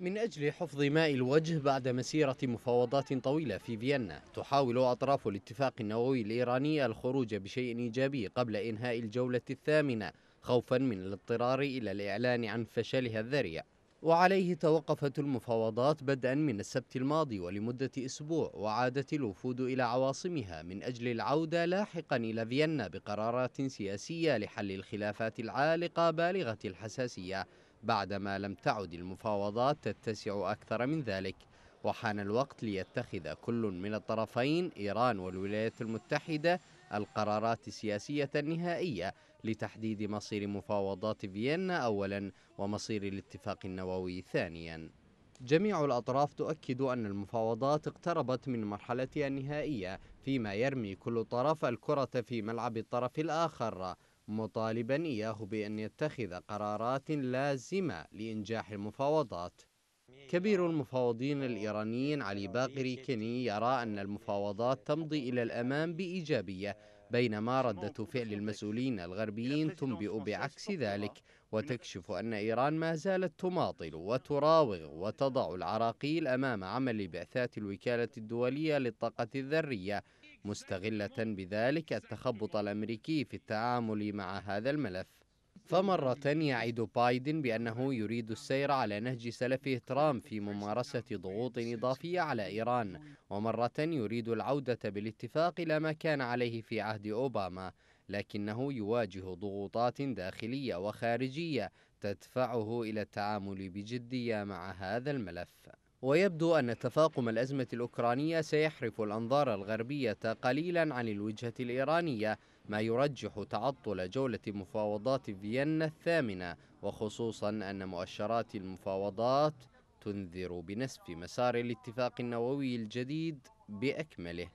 من أجل حفظ ماء الوجه بعد مسيرة مفاوضات طويلة في فيينا تحاول أطراف الاتفاق النووي الإيراني الخروج بشيء إيجابي قبل إنهاء الجولة الثامنة خوفا من الاضطرار إلى الإعلان عن فشلها الذريع وعليه توقفت المفاوضات بدءا من السبت الماضي ولمدة أسبوع وعادت الوفود إلى عواصمها من أجل العودة لاحقا إلى فيينا بقرارات سياسية لحل الخلافات العالقة بالغة الحساسية بعدما لم تعد المفاوضات تتسع أكثر من ذلك وحان الوقت ليتخذ كل من الطرفين إيران والولايات المتحدة القرارات السياسية النهائية لتحديد مصير مفاوضات فيينا أولا ومصير الاتفاق النووي ثانيا جميع الأطراف تؤكد أن المفاوضات اقتربت من مرحلتها النهائية فيما يرمي كل طرف الكرة في ملعب الطرف الآخر مطالبا إياه بأن يتخذ قرارات لازمة لإنجاح المفاوضات كبير المفاوضين الإيرانيين علي باقري كني يرى أن المفاوضات تمضي إلى الأمام بإيجابية بينما ردة فعل المسؤولين الغربيين تنبئ بعكس ذلك وتكشف أن إيران ما زالت تماطل وتراوغ وتضع العراقيل أمام عمل بعثات الوكالة الدولية للطاقة الذرية مستغلة بذلك التخبط الأمريكي في التعامل مع هذا الملف فمرة يعد بايدن بأنه يريد السير على نهج سلفه ترامب في ممارسة ضغوط إضافية على إيران ومرة يريد العودة بالاتفاق إلى ما كان عليه في عهد أوباما لكنه يواجه ضغوطات داخلية وخارجية تدفعه إلى التعامل بجدية مع هذا الملف ويبدو أن تفاقم الأزمة الأوكرانية سيحرف الأنظار الغربية قليلا عن الوجهة الإيرانية ما يرجح تعطل جولة مفاوضات فيينا الثامنة وخصوصا أن مؤشرات المفاوضات تنذر بنسف مسار الاتفاق النووي الجديد بأكمله